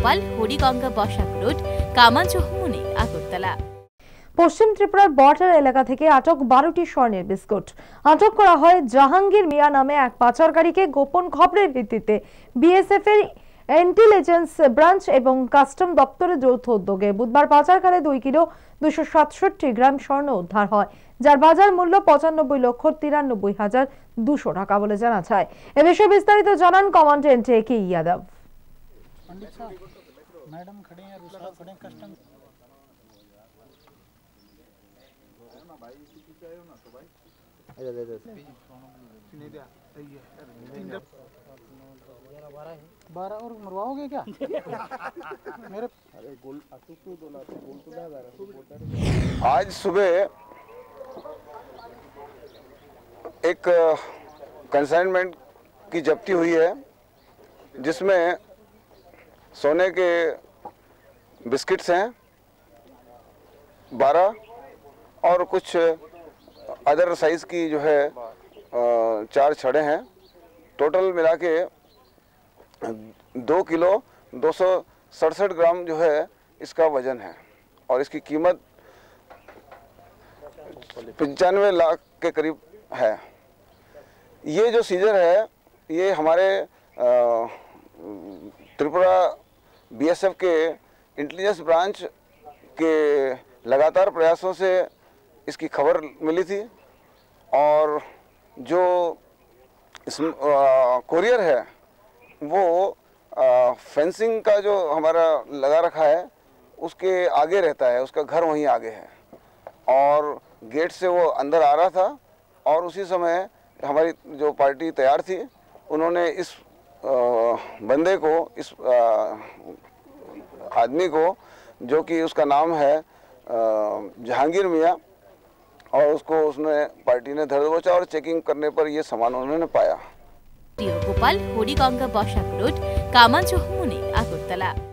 Bhopal Hariganga Basak road কামাঞ্চহমনে আগরতলা পশ্চিম ত্রিপুরার বর্ডার এলাকা থেকে আটক বারোটি স্বর্ণের বিস্কুট আটক করা হয় জাহাঙ্গীর মিয়া নামে এক পাচারকারীকে গোপন খবরের ভিত্তিতে বিএসএফ এর ইন্টেলিজেন্স ব্রাঞ্চ এবং কাস্টম দপ্তরের যৌথ উদ্যোগে বুধবার পাচারকালে দুই কিলো দুশো সাতষট্টি গ্রাম স্বর্ণ উদ্ধার হয় যার বাজার মূল্য পঁচানব্বই লক্ষ তিরানব্বই হাজার দুশো টাকা বলে জানা যায় এ বিষয়ে বিস্তারিত জানান কমান্ডেন্ট এ কে ইয়াদব पंडित साहब मैडम खड़े हैं साहब खड़े हैं कस्टम बारह और मरवाओगे क्या मेरे तो आज सुबह एक कंसाइनमेंट की जब्ती हुई है जिसमें सोने के बिस्किट्स हैं बारह और कुछ अदर साइज़ की जो है चार छड़े हैं टोटल मिला के दो किलो दो सौ सड़सठ ग्राम जो है इसका वज़न है और इसकी कीमत पंचानवे लाख के करीब है ये जो सीजर है ये हमारे त्रिपुरा बीएसएफ के इंटेलिजेंस ब्रांच के लगातार प्रयासों से इसकी खबर मिली थी और जो इस कोरियर है वो आ, फेंसिंग का जो हमारा लगा रखा है उसके आगे रहता है उसका घर वहीं आगे है और गेट से वो अंदर आ रहा था और उसी समय हमारी जो पार्टी तैयार थी उन्होंने इस बंदे को इस आदमी को जो कि उसका नाम है जहांगीर मियाँ और उसको उसने पार्टी ने धर बचा और चेकिंग करने पर यह सामान उन्होंने पाया गोपाल गंगा बसा रोड कामांचो हुमुने আগরতলা